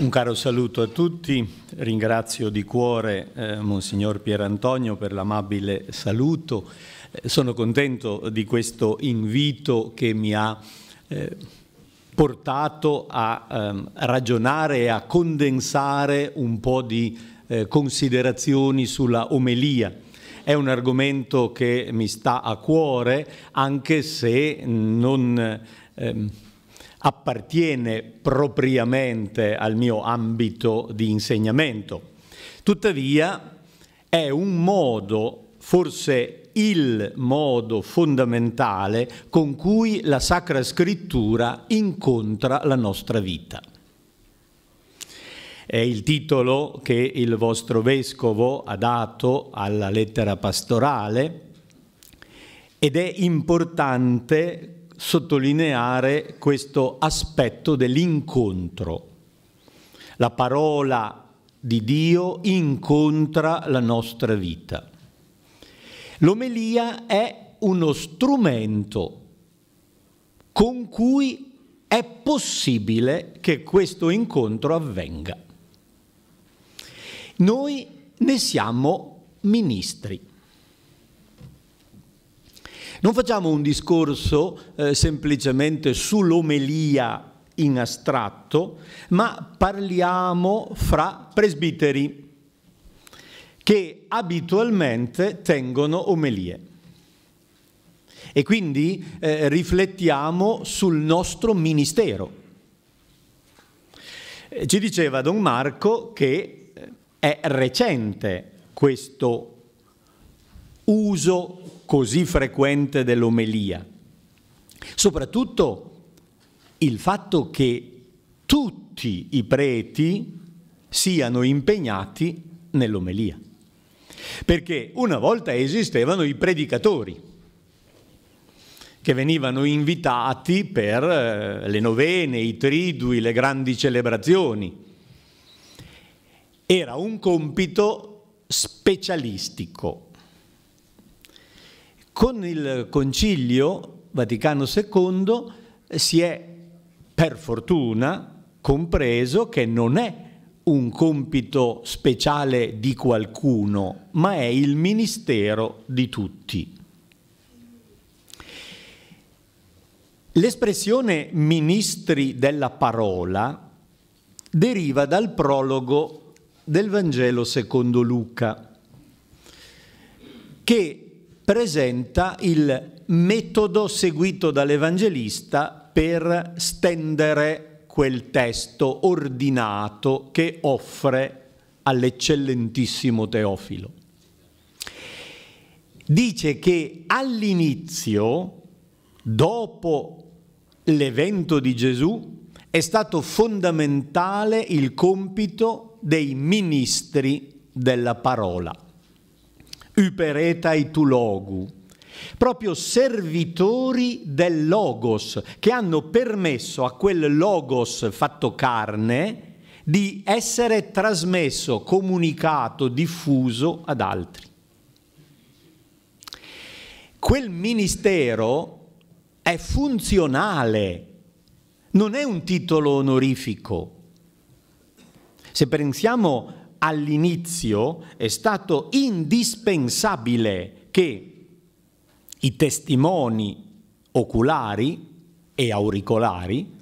Un caro saluto a tutti, ringrazio di cuore eh, Monsignor Pierantonio per l'amabile saluto. Eh, sono contento di questo invito che mi ha eh, portato a ehm, ragionare e a condensare un po' di eh, considerazioni sulla omelia. È un argomento che mi sta a cuore anche se non... Ehm, appartiene propriamente al mio ambito di insegnamento. Tuttavia è un modo, forse il modo fondamentale con cui la Sacra Scrittura incontra la nostra vita. È il titolo che il vostro vescovo ha dato alla lettera pastorale ed è importante sottolineare questo aspetto dell'incontro. La parola di Dio incontra la nostra vita. L'omelia è uno strumento con cui è possibile che questo incontro avvenga. Noi ne siamo ministri. Non facciamo un discorso eh, semplicemente sull'omelia in astratto, ma parliamo fra presbiteri che abitualmente tengono omelie. E quindi eh, riflettiamo sul nostro ministero. Eh, ci diceva Don Marco che eh, è recente questo uso così frequente dell'omelia. Soprattutto il fatto che tutti i preti siano impegnati nell'omelia. Perché una volta esistevano i predicatori che venivano invitati per eh, le novene, i tridui, le grandi celebrazioni. Era un compito specialistico, con il Concilio Vaticano II si è, per fortuna, compreso che non è un compito speciale di qualcuno, ma è il ministero di tutti. L'espressione ministri della parola deriva dal prologo del Vangelo secondo Luca, che presenta il metodo seguito dall'Evangelista per stendere quel testo ordinato che offre all'eccellentissimo Teofilo. Dice che all'inizio, dopo l'evento di Gesù, è stato fondamentale il compito dei ministri della parola hyperetai tu logu, proprio servitori del logos che hanno permesso a quel logos fatto carne di essere trasmesso, comunicato, diffuso ad altri. Quel ministero è funzionale, non è un titolo onorifico. Se pensiamo a all'inizio è stato indispensabile che i testimoni oculari e auricolari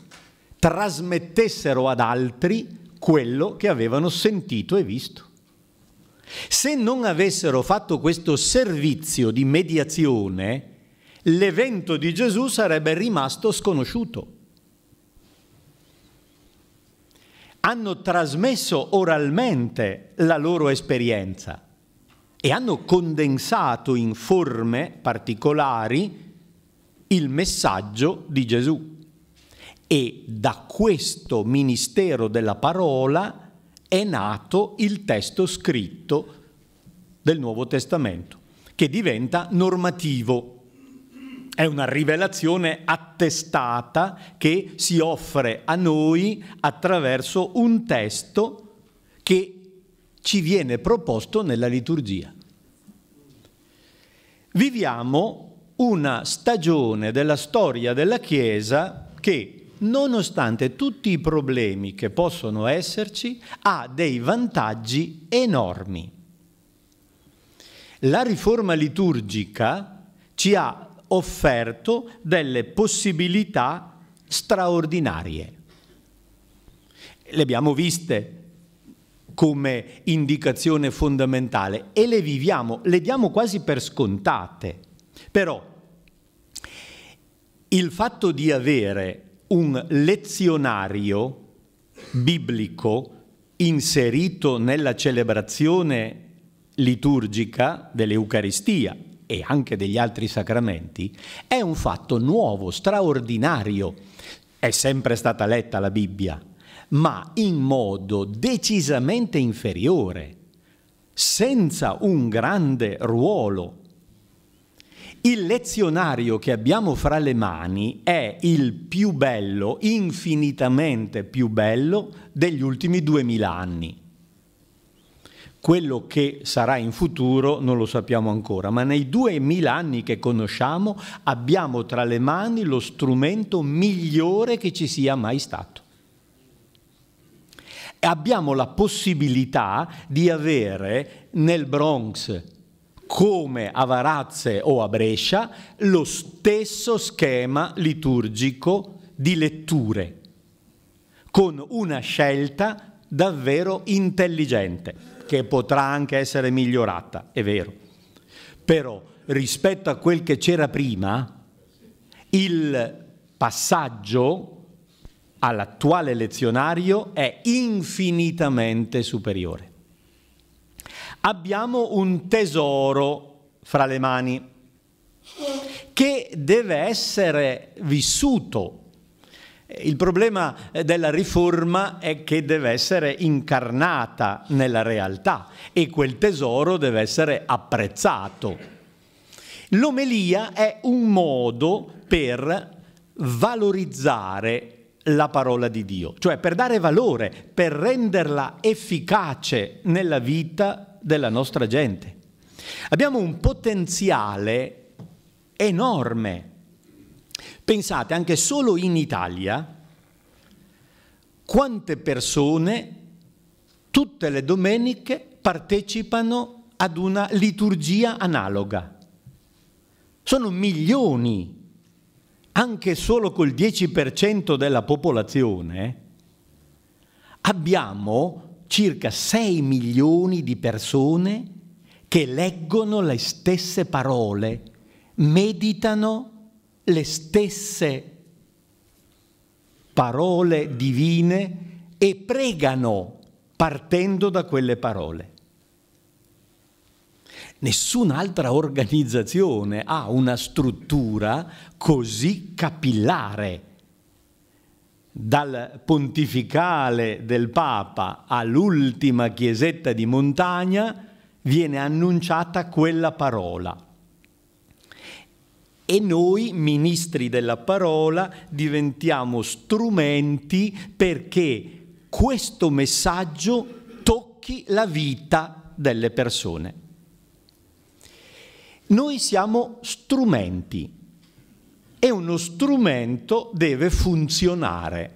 trasmettessero ad altri quello che avevano sentito e visto. Se non avessero fatto questo servizio di mediazione, l'evento di Gesù sarebbe rimasto sconosciuto. hanno trasmesso oralmente la loro esperienza e hanno condensato in forme particolari il messaggio di Gesù. E da questo ministero della parola è nato il testo scritto del Nuovo Testamento, che diventa normativo è una rivelazione attestata che si offre a noi attraverso un testo che ci viene proposto nella liturgia. Viviamo una stagione della storia della Chiesa che, nonostante tutti i problemi che possono esserci, ha dei vantaggi enormi. La riforma liturgica ci ha offerto delle possibilità straordinarie. Le abbiamo viste come indicazione fondamentale e le viviamo, le diamo quasi per scontate. Però il fatto di avere un lezionario biblico inserito nella celebrazione liturgica dell'Eucaristia, e anche degli altri sacramenti, è un fatto nuovo, straordinario. È sempre stata letta la Bibbia, ma in modo decisamente inferiore, senza un grande ruolo. Il lezionario che abbiamo fra le mani è il più bello, infinitamente più bello, degli ultimi duemila anni quello che sarà in futuro non lo sappiamo ancora, ma nei 2000 anni che conosciamo abbiamo tra le mani lo strumento migliore che ci sia mai stato. E abbiamo la possibilità di avere nel Bronx, come a Varazze o a Brescia, lo stesso schema liturgico di letture, con una scelta davvero intelligente che potrà anche essere migliorata, è vero. Però rispetto a quel che c'era prima, il passaggio all'attuale lezionario è infinitamente superiore. Abbiamo un tesoro fra le mani che deve essere vissuto il problema eh, della riforma è che deve essere incarnata nella realtà e quel tesoro deve essere apprezzato. L'omelia è un modo per valorizzare la parola di Dio, cioè per dare valore, per renderla efficace nella vita della nostra gente. Abbiamo un potenziale enorme Pensate, anche solo in Italia, quante persone tutte le domeniche partecipano ad una liturgia analoga. Sono milioni, anche solo col 10% della popolazione, abbiamo circa 6 milioni di persone che leggono le stesse parole, meditano le stesse parole divine e pregano partendo da quelle parole. Nessun'altra organizzazione ha una struttura così capillare dal pontificale del Papa all'ultima chiesetta di montagna viene annunciata quella parola e noi, ministri della parola, diventiamo strumenti perché questo messaggio tocchi la vita delle persone. Noi siamo strumenti e uno strumento deve funzionare.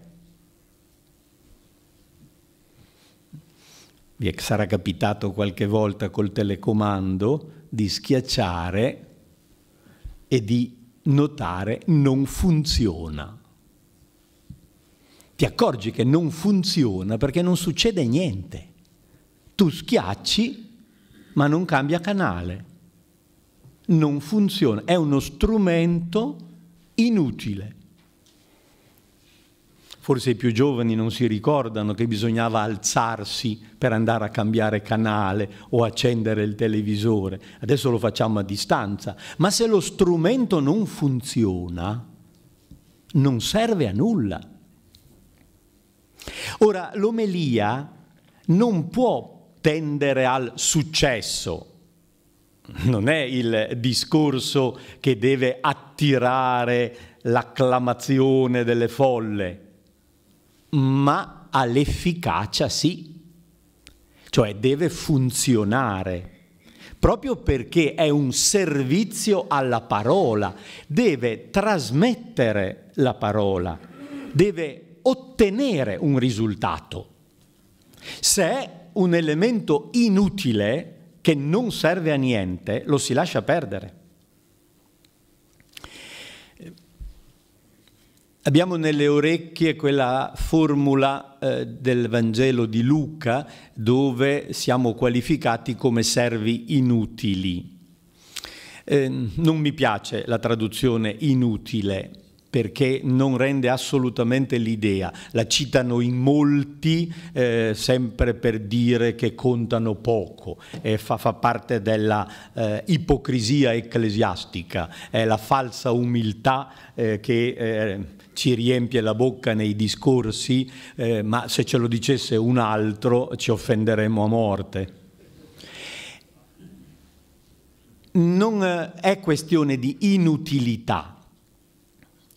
Vi sarà capitato qualche volta col telecomando di schiacciare e di notare non funziona. Ti accorgi che non funziona perché non succede niente. Tu schiacci ma non cambia canale. Non funziona, è uno strumento inutile forse i più giovani non si ricordano che bisognava alzarsi per andare a cambiare canale o accendere il televisore, adesso lo facciamo a distanza, ma se lo strumento non funziona, non serve a nulla. Ora, l'omelia non può tendere al successo, non è il discorso che deve attirare l'acclamazione delle folle, ma all'efficacia sì, cioè deve funzionare. Proprio perché è un servizio alla parola, deve trasmettere la parola, deve ottenere un risultato. Se è un elemento inutile che non serve a niente, lo si lascia perdere. Abbiamo nelle orecchie quella formula eh, del Vangelo di Luca dove siamo qualificati come servi inutili. Eh, non mi piace la traduzione inutile perché non rende assolutamente l'idea. La citano in molti eh, sempre per dire che contano poco e fa, fa parte della eh, ipocrisia ecclesiastica, è la falsa umiltà eh, che eh, ci riempie la bocca nei discorsi, eh, ma se ce lo dicesse un altro ci offenderemmo a morte. Non eh, è questione di inutilità,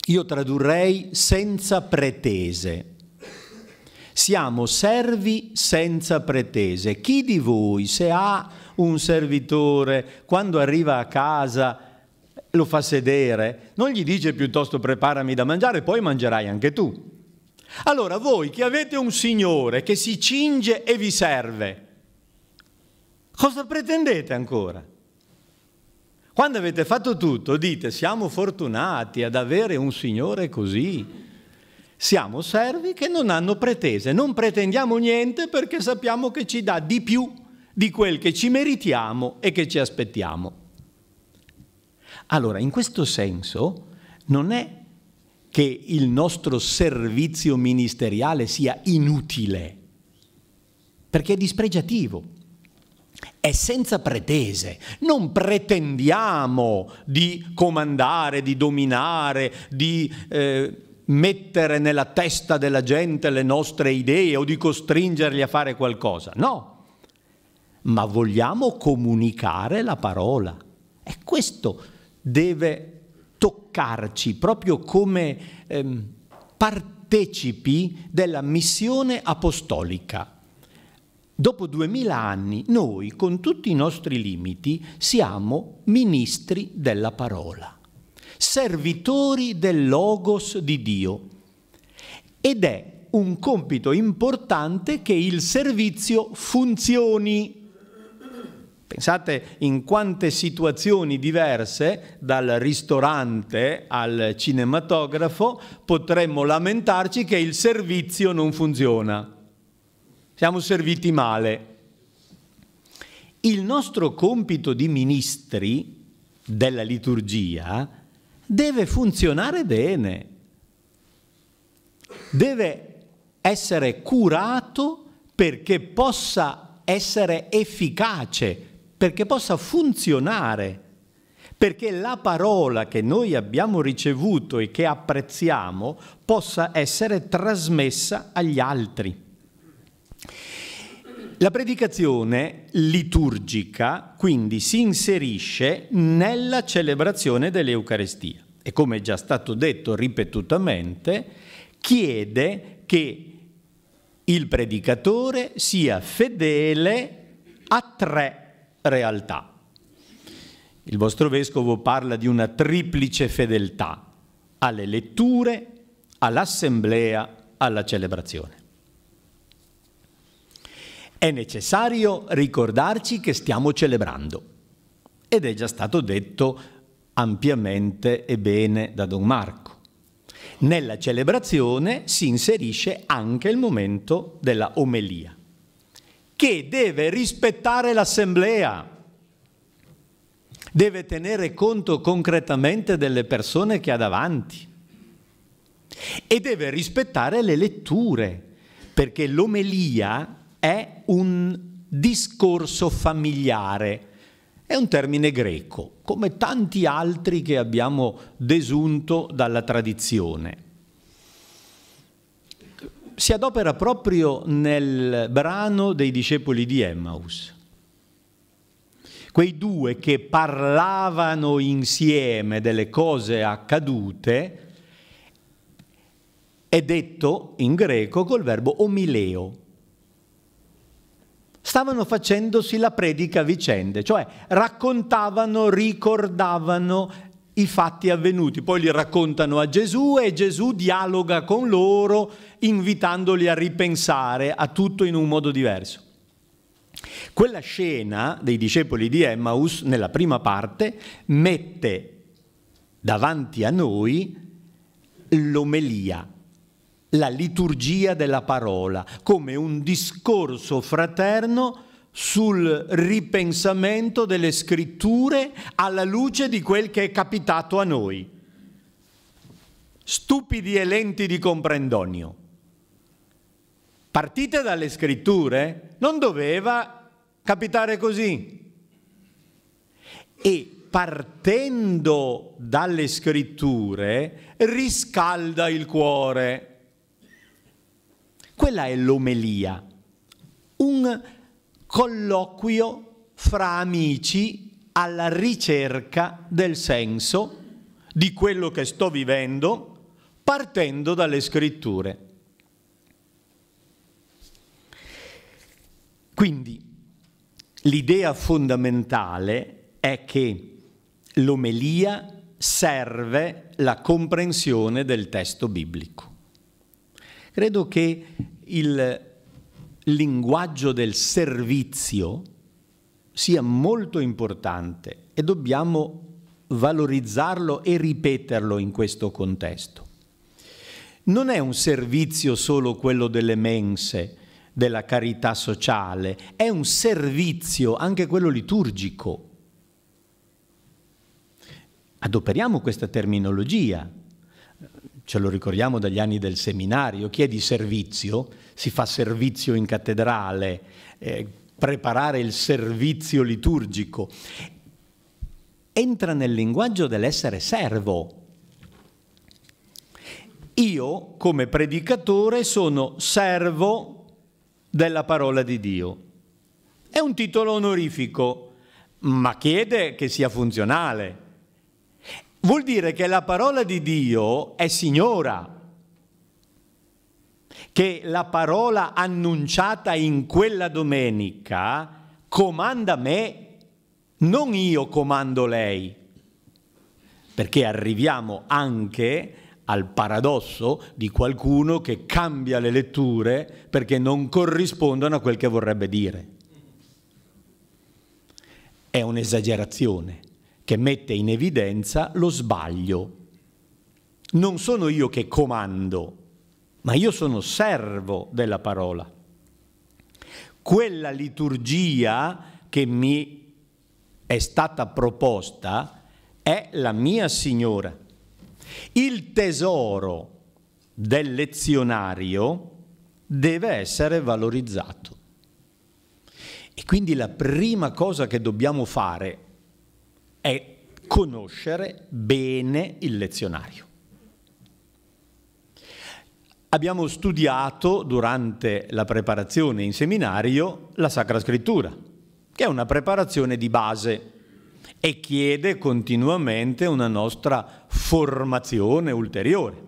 io tradurrei senza pretese. Siamo servi senza pretese. Chi di voi, se ha un servitore, quando arriva a casa lo fa sedere, non gli dice piuttosto preparami da mangiare, poi mangerai anche tu. Allora voi che avete un Signore che si cinge e vi serve, cosa pretendete ancora? Quando avete fatto tutto dite siamo fortunati ad avere un Signore così. Siamo servi che non hanno pretese, non pretendiamo niente perché sappiamo che ci dà di più di quel che ci meritiamo e che ci aspettiamo. Allora, in questo senso non è che il nostro servizio ministeriale sia inutile, perché è dispregiativo, è senza pretese, non pretendiamo di comandare, di dominare, di... Eh, mettere nella testa della gente le nostre idee o di costringerli a fare qualcosa. No, ma vogliamo comunicare la parola. È questo deve toccarci proprio come ehm, partecipi della missione apostolica. Dopo duemila anni noi, con tutti i nostri limiti, siamo ministri della parola, servitori del Logos di Dio. Ed è un compito importante che il servizio funzioni Pensate in quante situazioni diverse, dal ristorante al cinematografo, potremmo lamentarci che il servizio non funziona. Siamo serviti male. Il nostro compito di ministri della liturgia deve funzionare bene, deve essere curato perché possa essere efficace perché possa funzionare, perché la parola che noi abbiamo ricevuto e che apprezziamo possa essere trasmessa agli altri. La predicazione liturgica quindi si inserisce nella celebrazione dell'Eucarestia e come è già stato detto ripetutamente chiede che il predicatore sia fedele a tre realtà. Il vostro vescovo parla di una triplice fedeltà alle letture, all'assemblea, alla celebrazione. È necessario ricordarci che stiamo celebrando ed è già stato detto ampiamente e bene da Don Marco. Nella celebrazione si inserisce anche il momento della omelia che deve rispettare l'assemblea, deve tenere conto concretamente delle persone che ha davanti e deve rispettare le letture, perché l'omelia è un discorso familiare, è un termine greco, come tanti altri che abbiamo desunto dalla tradizione si adopera proprio nel brano dei discepoli di Emmaus. Quei due che parlavano insieme delle cose accadute è detto in greco col verbo omileo. Stavano facendosi la predica a vicende, cioè raccontavano, ricordavano i fatti avvenuti, poi li raccontano a Gesù e Gesù dialoga con loro invitandoli a ripensare a tutto in un modo diverso. Quella scena dei discepoli di Emmaus nella prima parte mette davanti a noi l'omelia, la liturgia della parola, come un discorso fraterno sul ripensamento delle scritture alla luce di quel che è capitato a noi. Stupidi e lenti di comprendonio. Partite dalle scritture, non doveva capitare così. E partendo dalle scritture riscalda il cuore. Quella è l'omelia, un colloquio fra amici alla ricerca del senso di quello che sto vivendo partendo dalle scritture. Quindi l'idea fondamentale è che l'omelia serve la comprensione del testo biblico. Credo che il linguaggio del servizio sia molto importante e dobbiamo valorizzarlo e ripeterlo in questo contesto. Non è un servizio solo quello delle mense, della carità sociale, è un servizio anche quello liturgico. Adoperiamo questa terminologia, ce lo ricordiamo dagli anni del seminario, chi è di servizio, si fa servizio in cattedrale, eh, preparare il servizio liturgico, entra nel linguaggio dell'essere servo. Io come predicatore sono servo della parola di Dio. È un titolo onorifico, ma chiede che sia funzionale Vuol dire che la parola di Dio è signora, che la parola annunciata in quella domenica comanda me, non io comando lei. Perché arriviamo anche al paradosso di qualcuno che cambia le letture perché non corrispondono a quel che vorrebbe dire. È un'esagerazione che mette in evidenza lo sbaglio. Non sono io che comando, ma io sono servo della parola. Quella liturgia che mi è stata proposta è la mia Signora. Il tesoro del lezionario deve essere valorizzato. E quindi la prima cosa che dobbiamo fare è conoscere bene il lezionario. Abbiamo studiato durante la preparazione in seminario la Sacra Scrittura, che è una preparazione di base e chiede continuamente una nostra formazione ulteriore.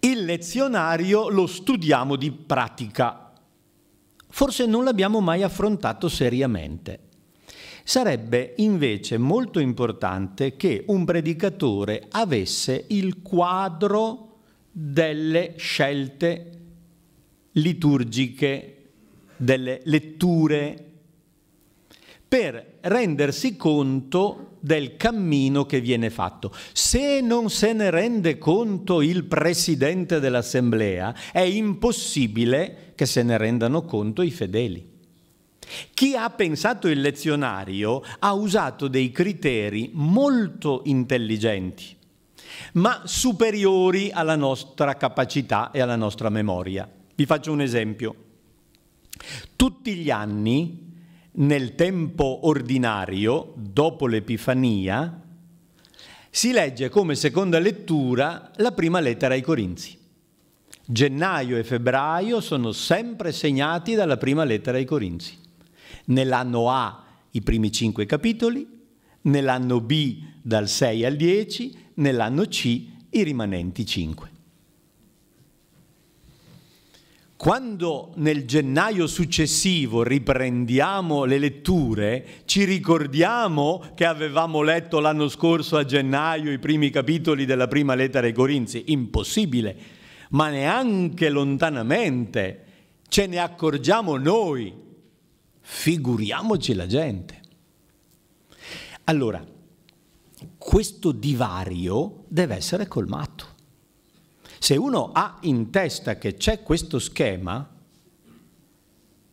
Il lezionario lo studiamo di pratica, forse non l'abbiamo mai affrontato seriamente Sarebbe invece molto importante che un predicatore avesse il quadro delle scelte liturgiche, delle letture, per rendersi conto del cammino che viene fatto. Se non se ne rende conto il presidente dell'assemblea, è impossibile che se ne rendano conto i fedeli. Chi ha pensato il lezionario ha usato dei criteri molto intelligenti, ma superiori alla nostra capacità e alla nostra memoria. Vi faccio un esempio. Tutti gli anni, nel tempo ordinario, dopo l'Epifania, si legge come seconda lettura la prima lettera ai Corinzi. Gennaio e febbraio sono sempre segnati dalla prima lettera ai Corinzi. Nell'anno A i primi cinque capitoli, nell'anno B dal 6 al 10, nell'anno C i rimanenti 5. Quando nel gennaio successivo riprendiamo le letture, ci ricordiamo che avevamo letto l'anno scorso a gennaio i primi capitoli della prima lettera ai Corinzi? Impossibile, ma neanche lontanamente ce ne accorgiamo noi figuriamoci la gente. Allora, questo divario deve essere colmato. Se uno ha in testa che c'è questo schema,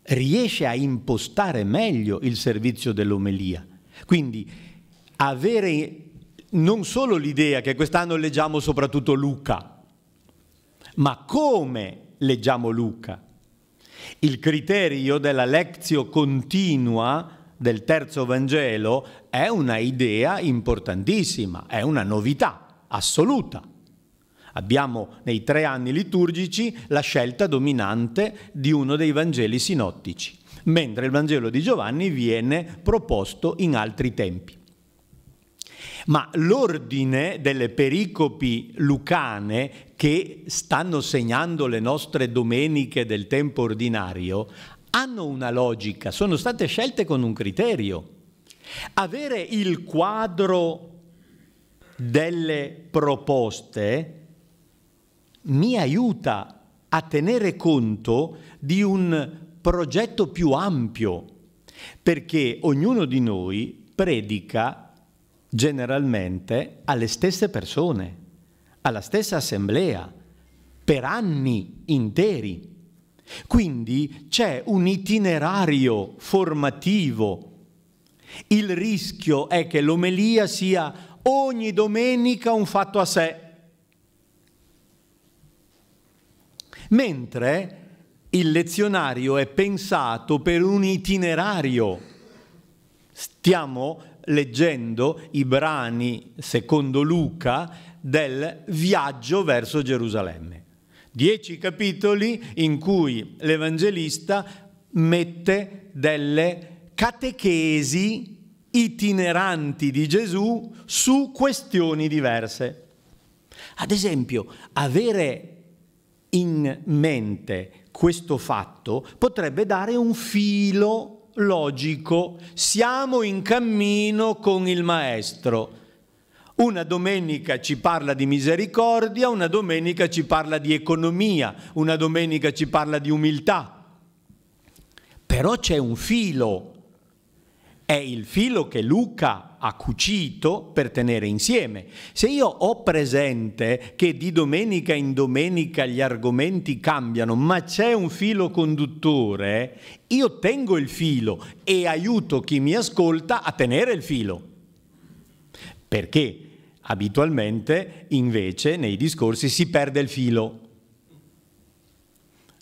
riesce a impostare meglio il servizio dell'omelia. Quindi avere non solo l'idea che quest'anno leggiamo soprattutto Luca, ma come leggiamo Luca. Il criterio della lectio continua del terzo Vangelo è una idea importantissima, è una novità assoluta. Abbiamo nei tre anni liturgici la scelta dominante di uno dei Vangeli sinottici, mentre il Vangelo di Giovanni viene proposto in altri tempi ma l'ordine delle pericopi lucane che stanno segnando le nostre domeniche del tempo ordinario hanno una logica, sono state scelte con un criterio. Avere il quadro delle proposte mi aiuta a tenere conto di un progetto più ampio, perché ognuno di noi predica generalmente alle stesse persone, alla stessa assemblea, per anni interi. Quindi c'è un itinerario formativo. Il rischio è che l'omelia sia ogni domenica un fatto a sé. Mentre il lezionario è pensato per un itinerario. Stiamo leggendo i brani, secondo Luca, del viaggio verso Gerusalemme. Dieci capitoli in cui l'Evangelista mette delle catechesi itineranti di Gesù su questioni diverse. Ad esempio, avere in mente questo fatto potrebbe dare un filo logico, siamo in cammino con il Maestro. Una domenica ci parla di misericordia, una domenica ci parla di economia, una domenica ci parla di umiltà. Però c'è un filo, è il filo che Luca ha cucito per tenere insieme. Se io ho presente che di domenica in domenica gli argomenti cambiano, ma c'è un filo conduttore, io tengo il filo e aiuto chi mi ascolta a tenere il filo. Perché abitualmente invece nei discorsi si perde il filo.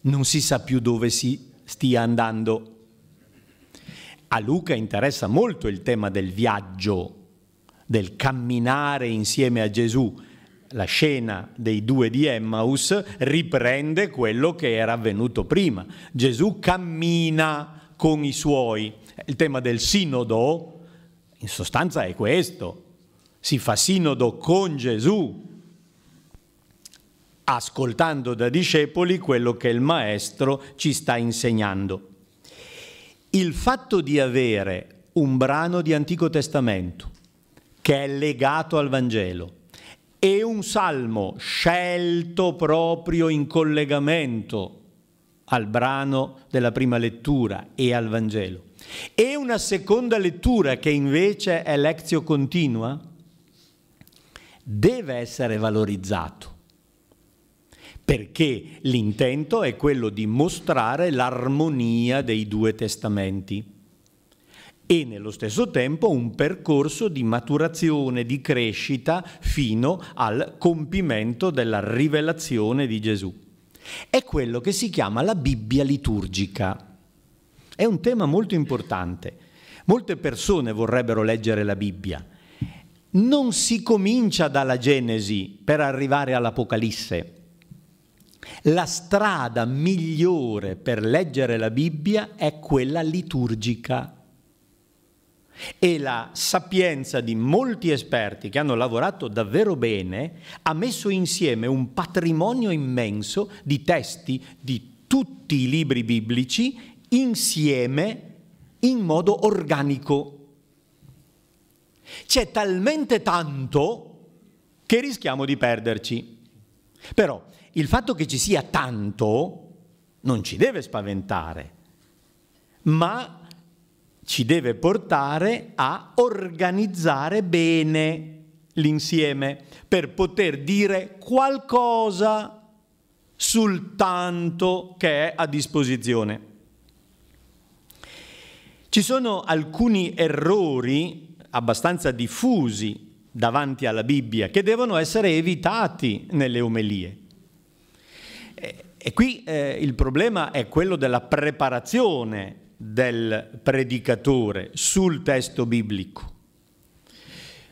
Non si sa più dove si stia andando. A Luca interessa molto il tema del viaggio, del camminare insieme a Gesù. La scena dei due di Emmaus riprende quello che era avvenuto prima. Gesù cammina con i suoi. Il tema del sinodo, in sostanza, è questo. Si fa sinodo con Gesù, ascoltando da discepoli quello che il Maestro ci sta insegnando il fatto di avere un brano di Antico Testamento che è legato al Vangelo e un salmo scelto proprio in collegamento al brano della prima lettura e al Vangelo e una seconda lettura che invece è lezio continua, deve essere valorizzato perché l'intento è quello di mostrare l'armonia dei due testamenti e nello stesso tempo un percorso di maturazione, di crescita fino al compimento della rivelazione di Gesù. È quello che si chiama la Bibbia liturgica. È un tema molto importante. Molte persone vorrebbero leggere la Bibbia. Non si comincia dalla Genesi per arrivare all'Apocalisse la strada migliore per leggere la Bibbia è quella liturgica. E la sapienza di molti esperti che hanno lavorato davvero bene ha messo insieme un patrimonio immenso di testi di tutti i libri biblici insieme in modo organico. C'è talmente tanto che rischiamo di perderci. Però il fatto che ci sia tanto non ci deve spaventare, ma ci deve portare a organizzare bene l'insieme per poter dire qualcosa sul tanto che è a disposizione. Ci sono alcuni errori abbastanza diffusi davanti alla Bibbia che devono essere evitati nelle omelie. E qui eh, il problema è quello della preparazione del predicatore sul testo biblico.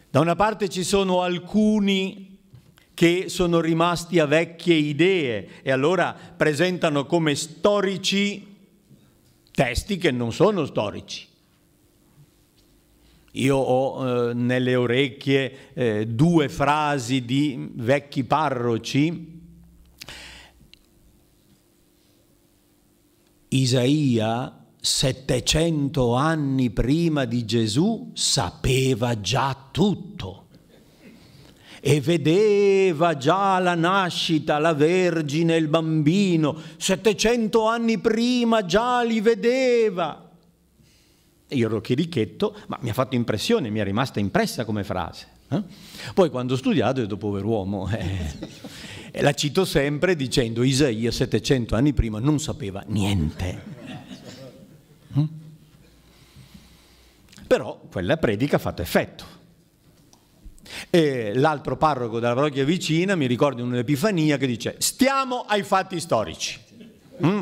Da una parte ci sono alcuni che sono rimasti a vecchie idee e allora presentano come storici testi che non sono storici. Io ho eh, nelle orecchie eh, due frasi di vecchi parroci Isaia, 700 anni prima di Gesù, sapeva già tutto e vedeva già la nascita, la Vergine, il bambino, 700 anni prima già li vedeva. E Io ero chirichetto, ma mi ha fatto impressione, mi è rimasta impressa come frase. Eh? Poi quando ho studiato ho detto pover'uomo, eh, la cito sempre dicendo Isaia 700 anni prima non sapeva niente. Mm? Però quella predica ha fatto effetto. E l'altro parroco della parrocchia vicina mi ricorda un'epifania che dice stiamo ai fatti storici. Mm?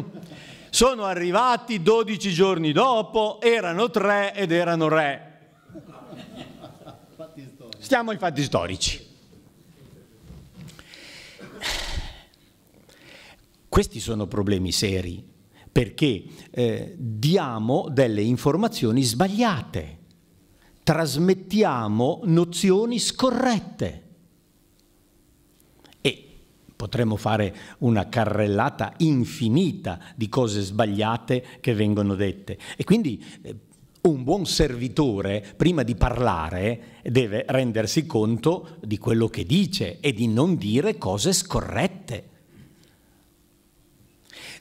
Sono arrivati 12 giorni dopo, erano tre ed erano re. Stiamo ai fatti storici. Questi sono problemi seri perché eh, diamo delle informazioni sbagliate, trasmettiamo nozioni scorrette. E potremmo fare una carrellata infinita di cose sbagliate che vengono dette. E quindi eh, un buon servitore, prima di parlare, deve rendersi conto di quello che dice e di non dire cose scorrette.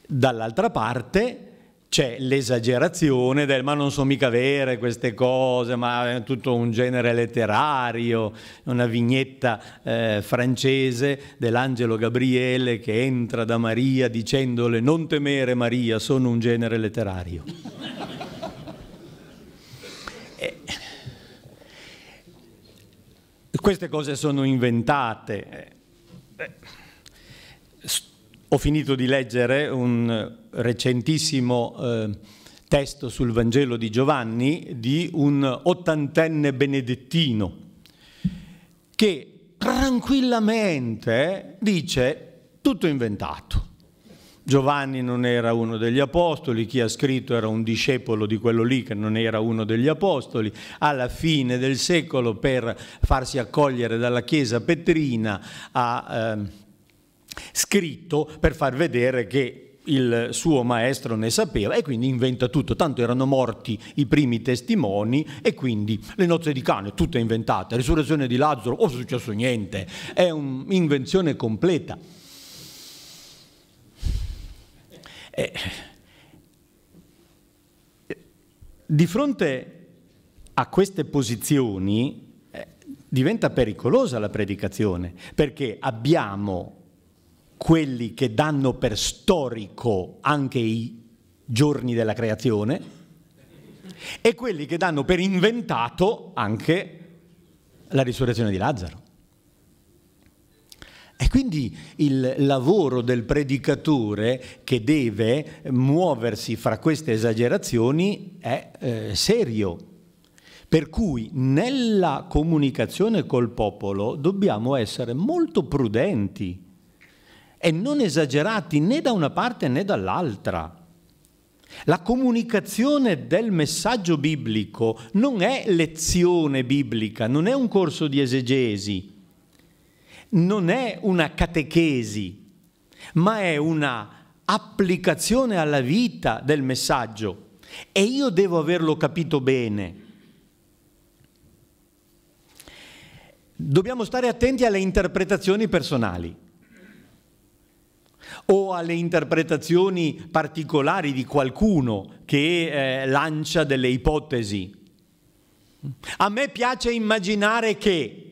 Dall'altra parte c'è l'esagerazione del ma non so mica vere queste cose, ma è tutto un genere letterario, una vignetta eh, francese dell'angelo Gabriele che entra da Maria dicendole non temere Maria, sono un genere letterario. queste cose sono inventate. Beh, eh, ho finito di leggere un recentissimo eh, testo sul Vangelo di Giovanni di un ottantenne benedettino che tranquillamente dice tutto inventato. Giovanni non era uno degli apostoli, chi ha scritto era un discepolo di quello lì che non era uno degli apostoli. Alla fine del secolo, per farsi accogliere dalla Chiesa petrina, ha eh, scritto per far vedere che il suo maestro ne sapeva e quindi inventa tutto, tanto erano morti i primi testimoni e quindi le nozze di cane, tutte inventate, risurrezione di Lazzaro, o oh, è successo niente, è un'invenzione completa. Eh, di fronte a queste posizioni eh, diventa pericolosa la predicazione, perché abbiamo quelli che danno per storico anche i giorni della creazione e quelli che danno per inventato anche la risurrezione di Lazzaro. E quindi il lavoro del predicatore che deve muoversi fra queste esagerazioni è eh, serio. Per cui nella comunicazione col popolo dobbiamo essere molto prudenti e non esagerati né da una parte né dall'altra. La comunicazione del messaggio biblico non è lezione biblica, non è un corso di esegesi non è una catechesi, ma è una applicazione alla vita del messaggio. E io devo averlo capito bene. Dobbiamo stare attenti alle interpretazioni personali o alle interpretazioni particolari di qualcuno che eh, lancia delle ipotesi. A me piace immaginare che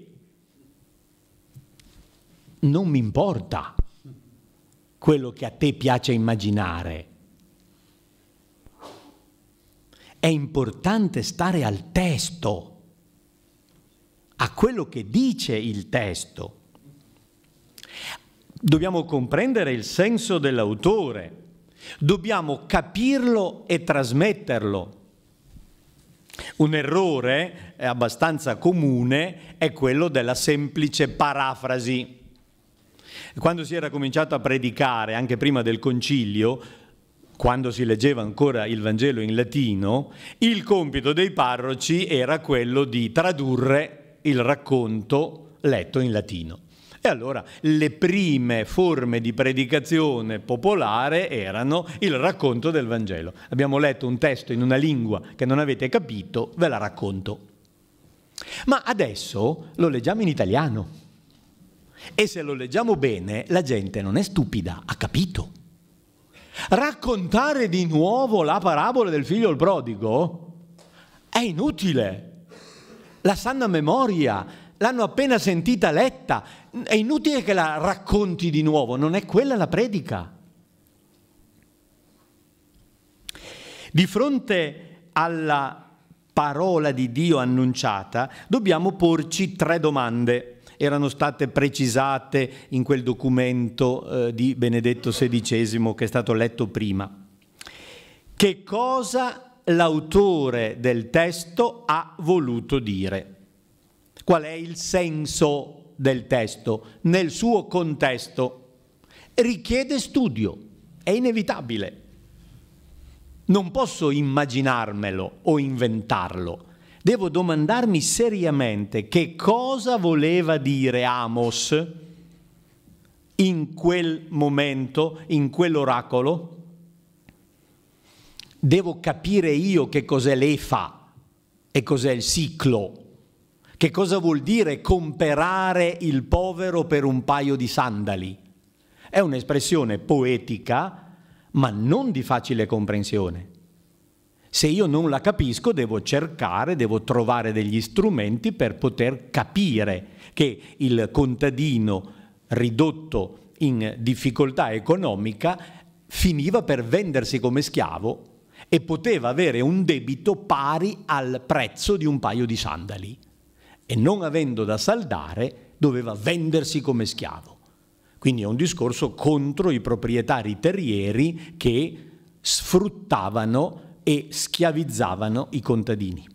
non mi importa quello che a te piace immaginare. È importante stare al testo, a quello che dice il testo. Dobbiamo comprendere il senso dell'autore, dobbiamo capirlo e trasmetterlo. Un errore eh, abbastanza comune è quello della semplice parafrasi quando si era cominciato a predicare, anche prima del concilio, quando si leggeva ancora il Vangelo in latino, il compito dei parroci era quello di tradurre il racconto letto in latino. E allora le prime forme di predicazione popolare erano il racconto del Vangelo. Abbiamo letto un testo in una lingua che non avete capito, ve la racconto. Ma adesso lo leggiamo in italiano. E se lo leggiamo bene, la gente non è stupida, ha capito. Raccontare di nuovo la parabola del figlio il prodigo è inutile. La sanno a memoria, l'hanno appena sentita letta, è inutile che la racconti di nuovo, non è quella la predica. Di fronte alla parola di Dio annunciata, dobbiamo porci tre domande erano state precisate in quel documento eh, di Benedetto XVI che è stato letto prima. Che cosa l'autore del testo ha voluto dire? Qual è il senso del testo nel suo contesto? Richiede studio, è inevitabile. Non posso immaginarmelo o inventarlo devo domandarmi seriamente che cosa voleva dire Amos in quel momento, in quell'oracolo. Devo capire io che cos'è l'Efa e cos'è il ciclo. Che cosa vuol dire comperare il povero per un paio di sandali? È un'espressione poetica, ma non di facile comprensione. Se io non la capisco devo cercare, devo trovare degli strumenti per poter capire che il contadino ridotto in difficoltà economica finiva per vendersi come schiavo e poteva avere un debito pari al prezzo di un paio di sandali e non avendo da saldare doveva vendersi come schiavo. Quindi è un discorso contro i proprietari terrieri che sfruttavano e schiavizzavano i contadini.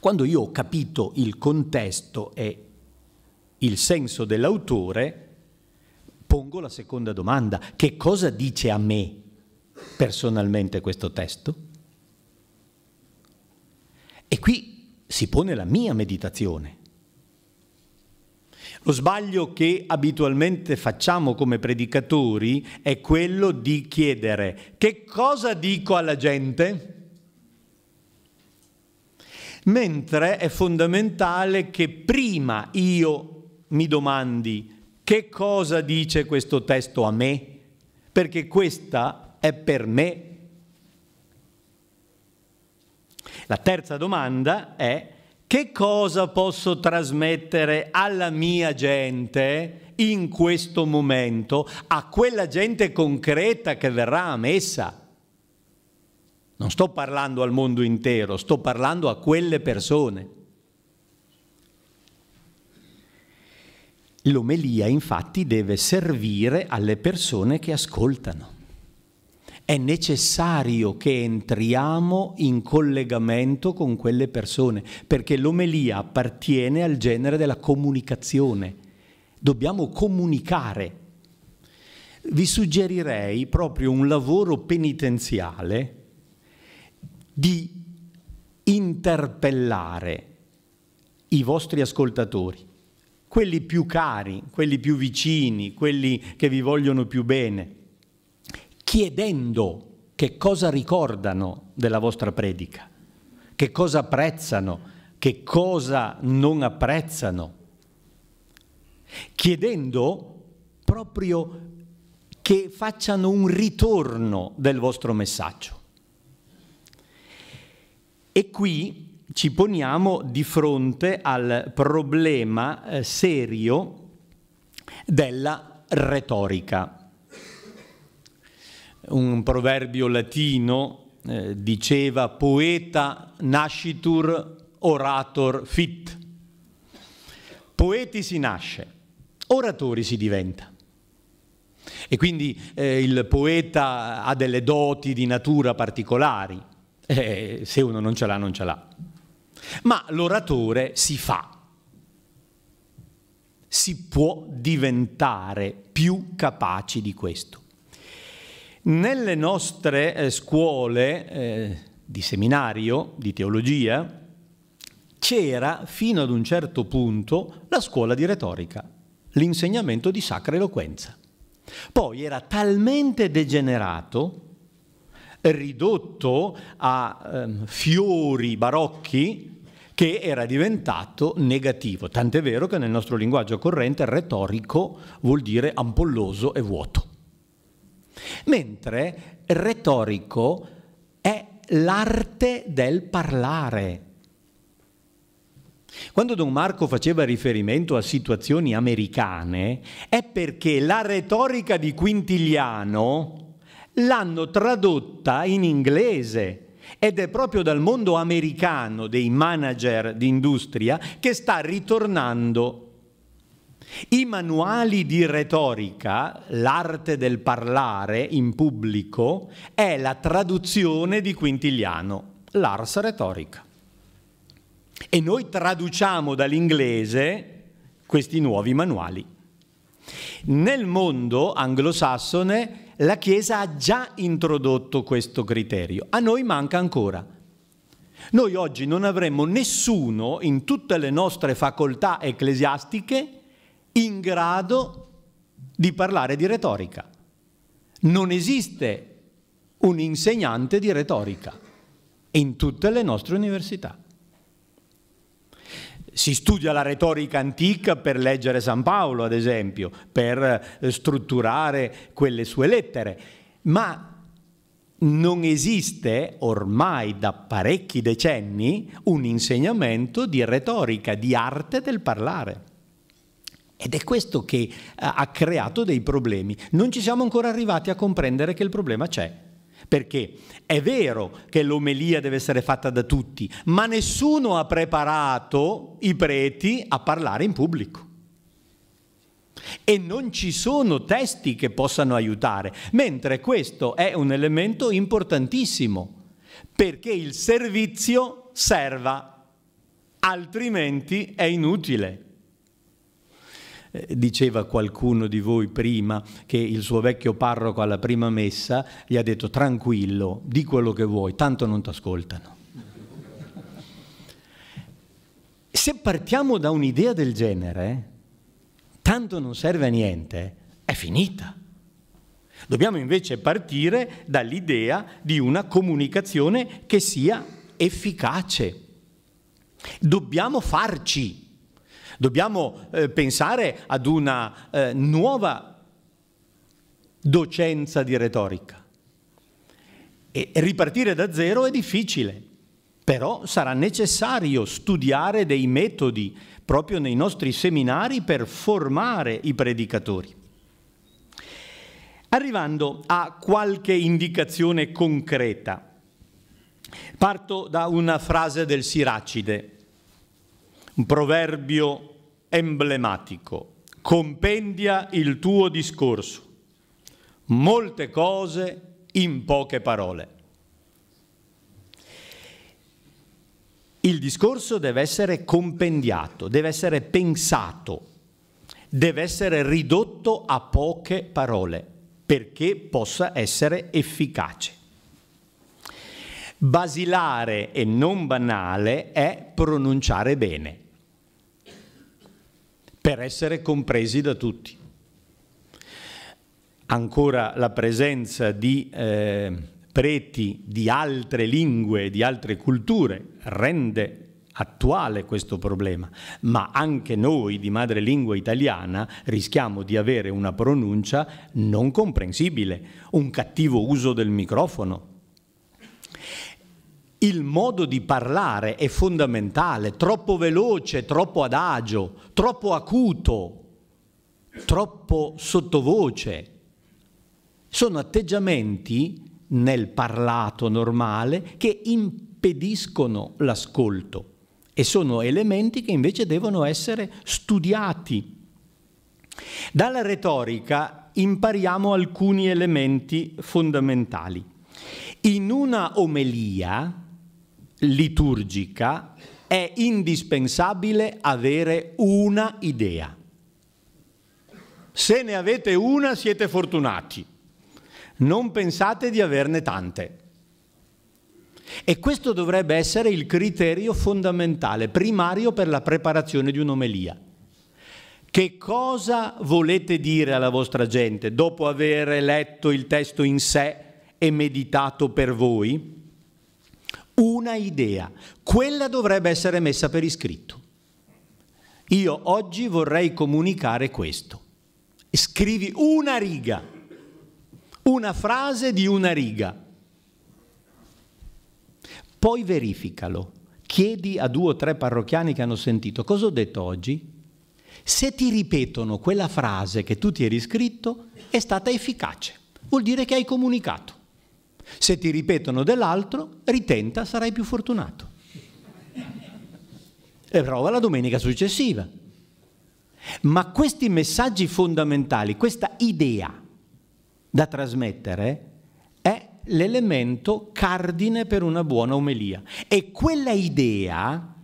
Quando io ho capito il contesto e il senso dell'autore, pongo la seconda domanda. Che cosa dice a me personalmente questo testo? E qui si pone la mia meditazione. Lo sbaglio che abitualmente facciamo come predicatori è quello di chiedere che cosa dico alla gente? Mentre è fondamentale che prima io mi domandi che cosa dice questo testo a me, perché questa è per me. La terza domanda è che cosa posso trasmettere alla mia gente in questo momento, a quella gente concreta che verrà a messa. Non sto parlando al mondo intero, sto parlando a quelle persone. L'omelia infatti deve servire alle persone che ascoltano è necessario che entriamo in collegamento con quelle persone, perché l'omelia appartiene al genere della comunicazione. Dobbiamo comunicare. Vi suggerirei proprio un lavoro penitenziale di interpellare i vostri ascoltatori, quelli più cari, quelli più vicini, quelli che vi vogliono più bene chiedendo che cosa ricordano della vostra predica, che cosa apprezzano, che cosa non apprezzano, chiedendo proprio che facciano un ritorno del vostro messaggio. E qui ci poniamo di fronte al problema eh, serio della retorica un proverbio latino eh, diceva poeta nascitur orator fit. Poeti si nasce, oratori si diventa. E quindi eh, il poeta ha delle doti di natura particolari, eh, se uno non ce l'ha, non ce l'ha. Ma l'oratore si fa, si può diventare più capaci di questo. Nelle nostre eh, scuole eh, di seminario, di teologia, c'era fino ad un certo punto la scuola di retorica, l'insegnamento di sacra eloquenza. Poi era talmente degenerato, ridotto a ehm, fiori barocchi, che era diventato negativo. Tant'è vero che nel nostro linguaggio corrente retorico vuol dire ampolloso e vuoto. Mentre retorico è l'arte del parlare. Quando Don Marco faceva riferimento a situazioni americane, è perché la retorica di Quintiliano l'hanno tradotta in inglese. Ed è proprio dal mondo americano dei manager di industria che sta ritornando i manuali di retorica, l'arte del parlare in pubblico, è la traduzione di Quintiliano, l'ars retorica. E noi traduciamo dall'inglese questi nuovi manuali. Nel mondo anglosassone la Chiesa ha già introdotto questo criterio, a noi manca ancora. Noi oggi non avremo nessuno in tutte le nostre facoltà ecclesiastiche in grado di parlare di retorica. Non esiste un insegnante di retorica in tutte le nostre università. Si studia la retorica antica per leggere San Paolo, ad esempio, per eh, strutturare quelle sue lettere, ma non esiste ormai da parecchi decenni un insegnamento di retorica, di arte del parlare. Ed è questo che eh, ha creato dei problemi. Non ci siamo ancora arrivati a comprendere che il problema c'è. Perché è vero che l'omelia deve essere fatta da tutti, ma nessuno ha preparato i preti a parlare in pubblico. E non ci sono testi che possano aiutare, mentre questo è un elemento importantissimo, perché il servizio serva, altrimenti è inutile. Eh, diceva qualcuno di voi prima che il suo vecchio parroco alla prima messa gli ha detto tranquillo, di quello che vuoi, tanto non ti ascoltano. Se partiamo da un'idea del genere, tanto non serve a niente, è finita. Dobbiamo invece partire dall'idea di una comunicazione che sia efficace. Dobbiamo farci Dobbiamo eh, pensare ad una eh, nuova docenza di retorica. E ripartire da zero è difficile, però sarà necessario studiare dei metodi proprio nei nostri seminari per formare i predicatori. Arrivando a qualche indicazione concreta, parto da una frase del Siracide, un proverbio emblematico, compendia il tuo discorso, molte cose in poche parole. Il discorso deve essere compendiato, deve essere pensato, deve essere ridotto a poche parole perché possa essere efficace. Basilare e non banale è pronunciare bene per essere compresi da tutti. Ancora la presenza di eh, preti di altre lingue, di altre culture, rende attuale questo problema, ma anche noi di madrelingua italiana rischiamo di avere una pronuncia non comprensibile, un cattivo uso del microfono, il modo di parlare è fondamentale, troppo veloce, troppo adagio, troppo acuto, troppo sottovoce. Sono atteggiamenti nel parlato normale che impediscono l'ascolto e sono elementi che invece devono essere studiati. Dalla retorica impariamo alcuni elementi fondamentali. In una omelia, liturgica è indispensabile avere una idea. Se ne avete una siete fortunati, non pensate di averne tante. E questo dovrebbe essere il criterio fondamentale, primario per la preparazione di un'omelia. Che cosa volete dire alla vostra gente dopo aver letto il testo in sé e meditato per voi? una idea, quella dovrebbe essere messa per iscritto. Io oggi vorrei comunicare questo. Scrivi una riga, una frase di una riga. Poi verificalo. Chiedi a due o tre parrocchiani che hanno sentito cosa ho detto oggi. Se ti ripetono quella frase che tu ti eri scritto, è stata efficace. Vuol dire che hai comunicato. Se ti ripetono dell'altro, ritenta, sarai più fortunato. E prova la domenica successiva. Ma questi messaggi fondamentali, questa idea da trasmettere è l'elemento cardine per una buona omelia. E quella idea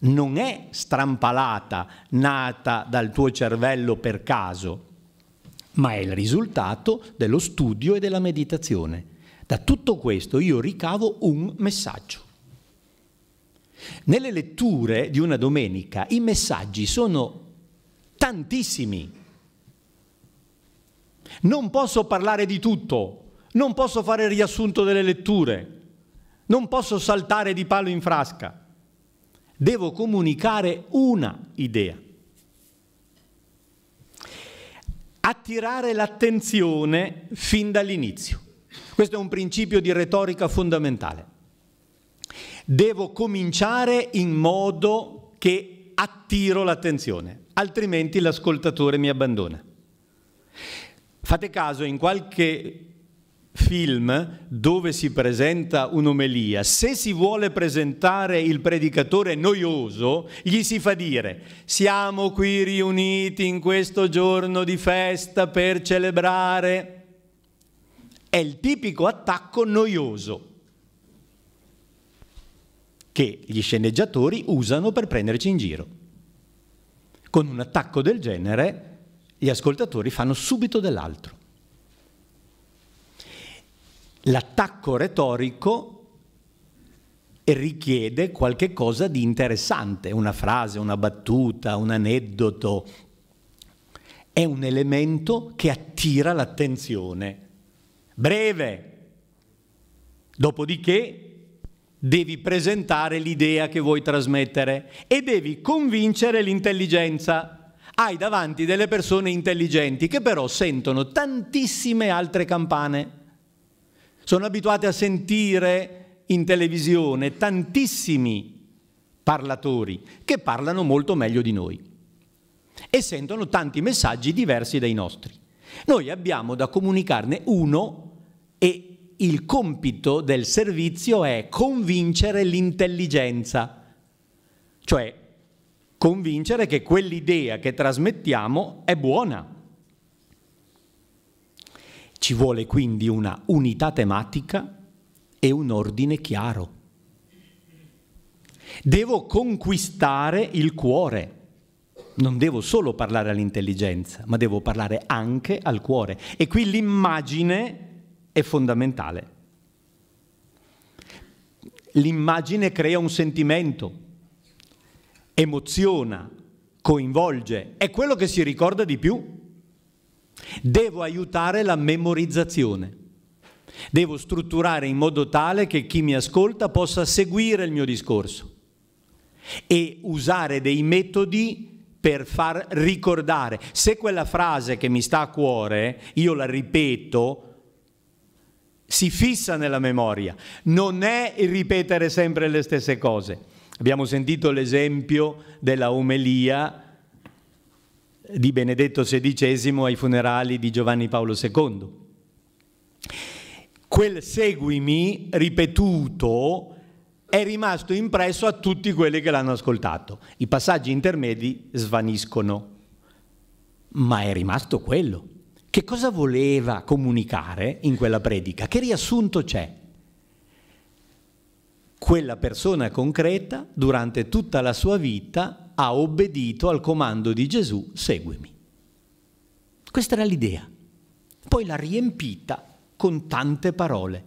non è strampalata, nata dal tuo cervello per caso, ma è il risultato dello studio e della meditazione. Da tutto questo io ricavo un messaggio. Nelle letture di una domenica i messaggi sono tantissimi. Non posso parlare di tutto, non posso fare il riassunto delle letture, non posso saltare di palo in frasca. Devo comunicare una idea. Attirare l'attenzione fin dall'inizio. Questo è un principio di retorica fondamentale. Devo cominciare in modo che attiro l'attenzione, altrimenti l'ascoltatore mi abbandona. Fate caso, in qualche film dove si presenta un'omelia, se si vuole presentare il predicatore noioso, gli si fa dire siamo qui riuniti in questo giorno di festa per celebrare è il tipico attacco noioso che gli sceneggiatori usano per prenderci in giro. Con un attacco del genere gli ascoltatori fanno subito dell'altro. L'attacco retorico richiede qualche cosa di interessante, una frase, una battuta, un aneddoto. È un elemento che attira l'attenzione breve. Dopodiché devi presentare l'idea che vuoi trasmettere e devi convincere l'intelligenza. Hai davanti delle persone intelligenti che però sentono tantissime altre campane. Sono abituate a sentire in televisione tantissimi parlatori che parlano molto meglio di noi e sentono tanti messaggi diversi dai nostri. Noi abbiamo da comunicarne uno e il compito del servizio è convincere l'intelligenza, cioè convincere che quell'idea che trasmettiamo è buona. Ci vuole quindi una unità tematica e un ordine chiaro. Devo conquistare il cuore. Non devo solo parlare all'intelligenza, ma devo parlare anche al cuore. E qui l'immagine è fondamentale. L'immagine crea un sentimento, emoziona, coinvolge, è quello che si ricorda di più. Devo aiutare la memorizzazione. Devo strutturare in modo tale che chi mi ascolta possa seguire il mio discorso e usare dei metodi per far ricordare. Se quella frase che mi sta a cuore, io la ripeto si fissa nella memoria, non è il ripetere sempre le stesse cose. Abbiamo sentito l'esempio della omelia di Benedetto XVI ai funerali di Giovanni Paolo II. Quel seguimi ripetuto è rimasto impresso a tutti quelli che l'hanno ascoltato. I passaggi intermedi svaniscono, ma è rimasto quello. Che cosa voleva comunicare in quella predica? Che riassunto c'è? Quella persona concreta durante tutta la sua vita ha obbedito al comando di Gesù, seguimi. Questa era l'idea. Poi l'ha riempita con tante parole.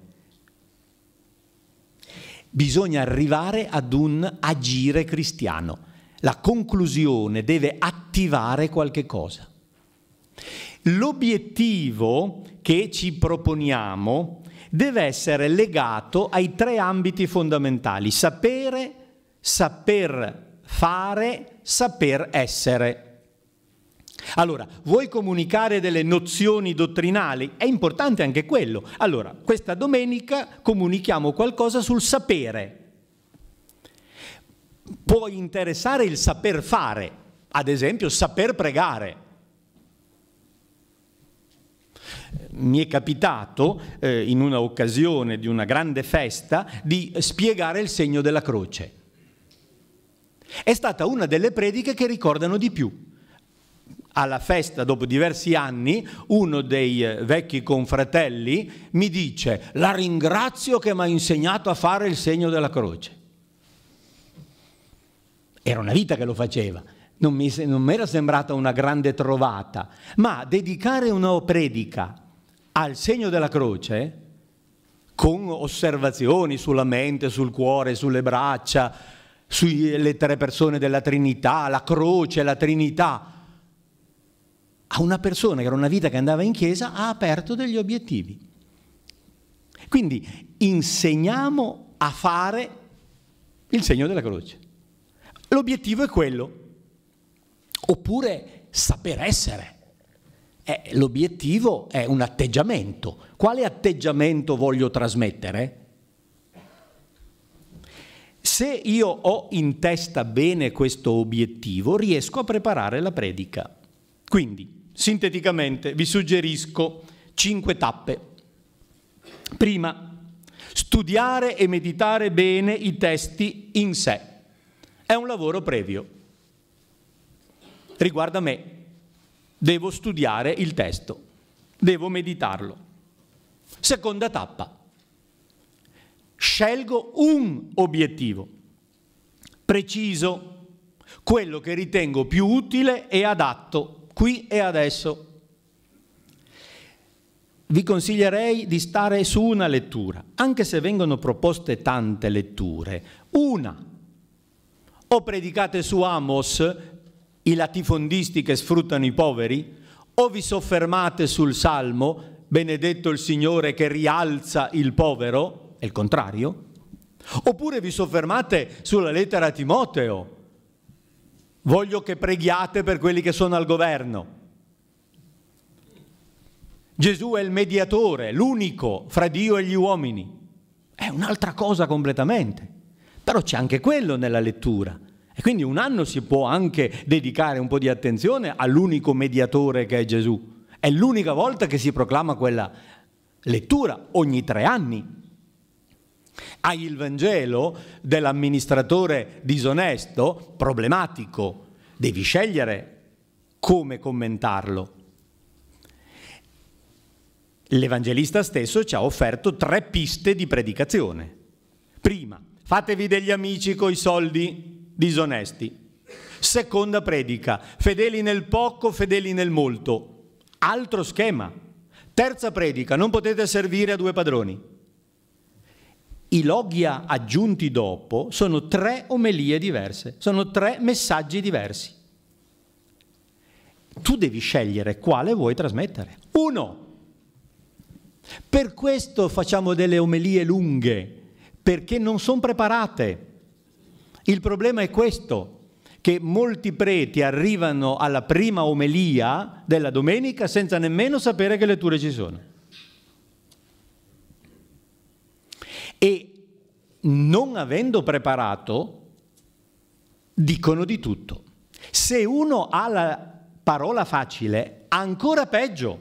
Bisogna arrivare ad un agire cristiano. La conclusione deve attivare qualche cosa. L'obiettivo che ci proponiamo deve essere legato ai tre ambiti fondamentali, sapere, saper fare, saper essere. Allora, vuoi comunicare delle nozioni dottrinali? È importante anche quello. Allora, questa domenica comunichiamo qualcosa sul sapere. Può interessare il saper fare, ad esempio saper pregare mi è capitato eh, in una occasione di una grande festa di spiegare il segno della croce. È stata una delle prediche che ricordano di più. Alla festa, dopo diversi anni, uno dei eh, vecchi confratelli mi dice la ringrazio che mi ha insegnato a fare il segno della croce. Era una vita che lo faceva, non mi, non mi era sembrata una grande trovata, ma dedicare una predica al segno della croce, con osservazioni sulla mente, sul cuore, sulle braccia, sulle tre persone della Trinità, la croce, la Trinità, a una persona che era una vita che andava in chiesa ha aperto degli obiettivi. Quindi insegniamo a fare il segno della croce. L'obiettivo è quello. Oppure saper essere. Eh, l'obiettivo è un atteggiamento. Quale atteggiamento voglio trasmettere? Se io ho in testa bene questo obiettivo, riesco a preparare la predica. Quindi, sinteticamente, vi suggerisco cinque tappe. Prima, studiare e meditare bene i testi in sé. È un lavoro previo. Riguarda me, Devo studiare il testo, devo meditarlo. Seconda tappa. Scelgo un obiettivo preciso, quello che ritengo più utile e adatto qui e adesso. Vi consiglierei di stare su una lettura, anche se vengono proposte tante letture, una. O predicate su Amos i latifondisti che sfruttano i poveri? O vi soffermate sul Salmo, benedetto il Signore che rialza il povero? È il contrario. Oppure vi soffermate sulla lettera a Timoteo? Voglio che preghiate per quelli che sono al governo. Gesù è il mediatore, l'unico fra Dio e gli uomini. È un'altra cosa completamente. Però c'è anche quello nella lettura. E quindi un anno si può anche dedicare un po' di attenzione all'unico mediatore che è Gesù. È l'unica volta che si proclama quella lettura, ogni tre anni. Hai il Vangelo dell'amministratore disonesto, problematico. Devi scegliere come commentarlo. L'Evangelista stesso ci ha offerto tre piste di predicazione. Prima, fatevi degli amici coi soldi disonesti. Seconda predica, fedeli nel poco, fedeli nel molto. Altro schema. Terza predica, non potete servire a due padroni. I logia aggiunti dopo sono tre omelie diverse, sono tre messaggi diversi. Tu devi scegliere quale vuoi trasmettere. Uno. Per questo facciamo delle omelie lunghe, perché non sono preparate. Il problema è questo, che molti preti arrivano alla prima omelia della domenica senza nemmeno sapere che letture ci sono. E non avendo preparato, dicono di tutto. Se uno ha la parola facile, ancora peggio,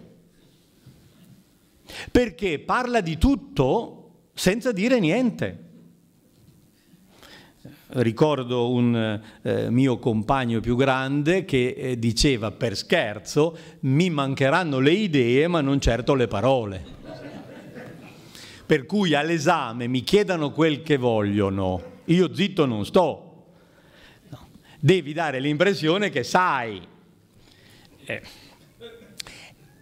perché parla di tutto senza dire niente. Ricordo un eh, mio compagno più grande che eh, diceva per scherzo mi mancheranno le idee ma non certo le parole. Per cui all'esame mi chiedano quel che vogliono, io zitto non sto. No. Devi dare l'impressione che sai. Eh.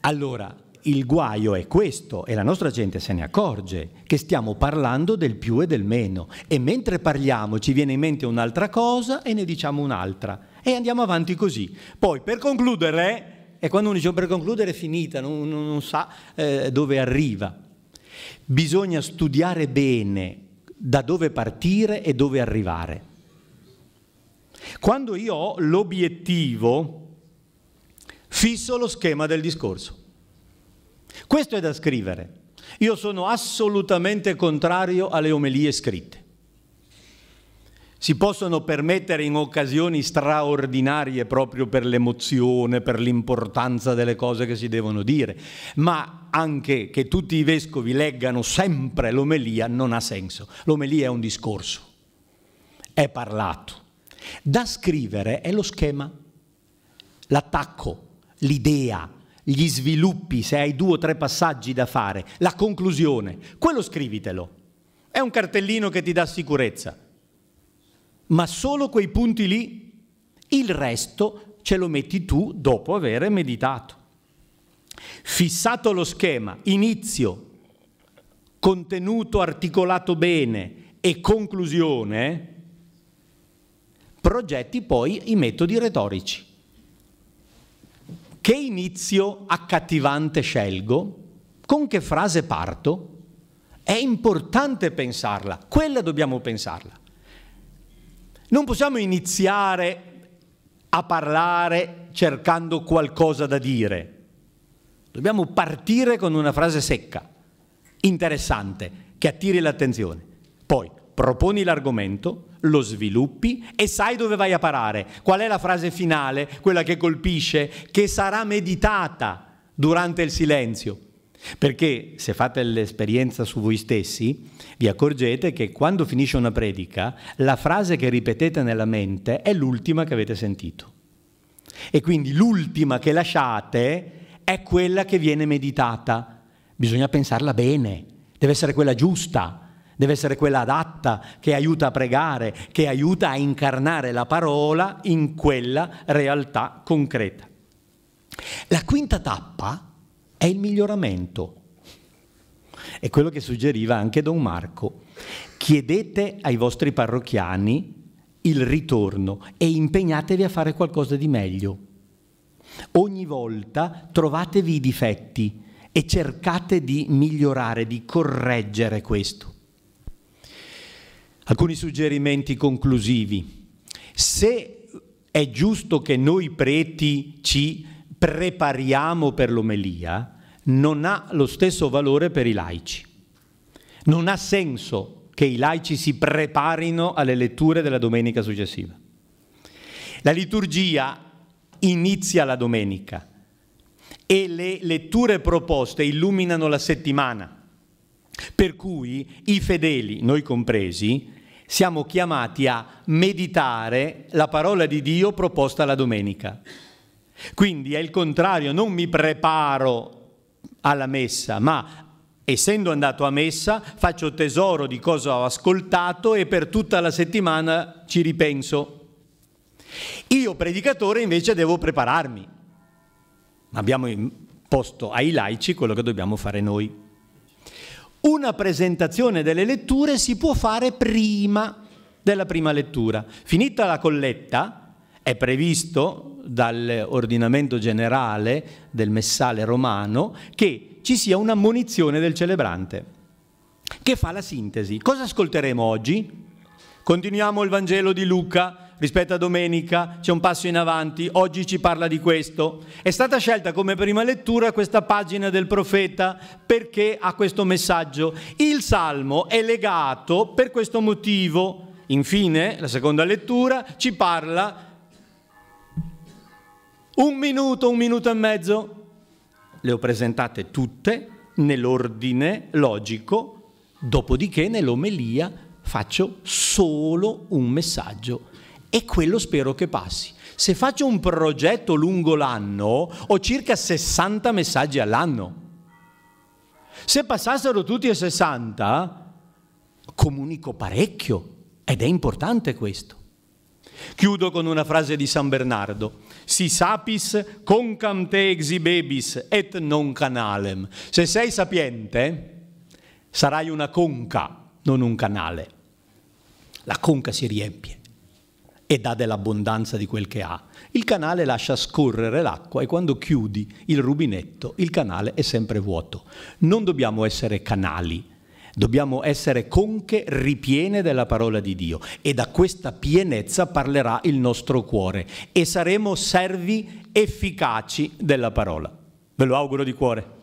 Allora, il guaio è questo e la nostra gente se ne accorge, che stiamo parlando del più e del meno e mentre parliamo ci viene in mente un'altra cosa e ne diciamo un'altra e andiamo avanti così. Poi per concludere, e quando uno dice oh, per concludere è finita, non, non, non sa eh, dove arriva, bisogna studiare bene da dove partire e dove arrivare. Quando io ho l'obiettivo, fisso lo schema del discorso. Questo è da scrivere. Io sono assolutamente contrario alle omelie scritte. Si possono permettere in occasioni straordinarie proprio per l'emozione, per l'importanza delle cose che si devono dire, ma anche che tutti i vescovi leggano sempre l'omelia non ha senso. L'omelia è un discorso, è parlato. Da scrivere è lo schema, l'attacco, l'idea, gli sviluppi, se hai due o tre passaggi da fare, la conclusione, quello scrivitelo. È un cartellino che ti dà sicurezza. Ma solo quei punti lì, il resto ce lo metti tu dopo aver meditato. Fissato lo schema, inizio, contenuto articolato bene e conclusione, progetti poi i metodi retorici. Che inizio accattivante scelgo? Con che frase parto? È importante pensarla, quella dobbiamo pensarla. Non possiamo iniziare a parlare cercando qualcosa da dire. Dobbiamo partire con una frase secca, interessante, che attiri l'attenzione. Poi proponi l'argomento, lo sviluppi e sai dove vai a parare. Qual è la frase finale, quella che colpisce, che sarà meditata durante il silenzio? Perché se fate l'esperienza su voi stessi, vi accorgete che quando finisce una predica, la frase che ripetete nella mente è l'ultima che avete sentito. E quindi l'ultima che lasciate è quella che viene meditata. Bisogna pensarla bene, deve essere quella giusta, deve essere quella adatta che aiuta a pregare, che aiuta a incarnare la parola in quella realtà concreta. La quinta tappa è il miglioramento. È quello che suggeriva anche Don Marco. Chiedete ai vostri parrocchiani il ritorno e impegnatevi a fare qualcosa di meglio. Ogni volta trovatevi i difetti e cercate di migliorare, di correggere questo. Alcuni suggerimenti conclusivi. Se è giusto che noi preti ci prepariamo per l'omelia, non ha lo stesso valore per i laici. Non ha senso che i laici si preparino alle letture della domenica successiva. La liturgia inizia la domenica e le letture proposte illuminano la settimana, per cui i fedeli, noi compresi, siamo chiamati a meditare la parola di Dio proposta la domenica. Quindi è il contrario, non mi preparo alla messa, ma essendo andato a messa faccio tesoro di cosa ho ascoltato e per tutta la settimana ci ripenso. Io predicatore invece devo prepararmi. Abbiamo imposto ai laici quello che dobbiamo fare noi una presentazione delle letture si può fare prima della prima lettura. Finita la colletta, è previsto dall'ordinamento generale del messale romano che ci sia un'ammonizione del celebrante che fa la sintesi. Cosa ascolteremo oggi? Continuiamo il Vangelo di Luca, rispetto a domenica, c'è un passo in avanti, oggi ci parla di questo. È stata scelta come prima lettura questa pagina del profeta perché ha questo messaggio. Il salmo è legato per questo motivo. Infine, la seconda lettura ci parla un minuto, un minuto e mezzo. Le ho presentate tutte nell'ordine logico, dopodiché nell'omelia faccio solo un messaggio e quello spero che passi. Se faccio un progetto lungo l'anno, ho circa 60 messaggi all'anno. Se passassero tutti e 60, comunico parecchio ed è importante questo. Chiudo con una frase di San Bernardo. Si sapis concam te exibebis et non canalem. Se sei sapiente, sarai una conca, non un canale. La conca si riempie e dà dell'abbondanza di quel che ha. Il canale lascia scorrere l'acqua e quando chiudi il rubinetto il canale è sempre vuoto. Non dobbiamo essere canali, dobbiamo essere conche ripiene della parola di Dio e da questa pienezza parlerà il nostro cuore e saremo servi efficaci della parola. Ve lo auguro di cuore.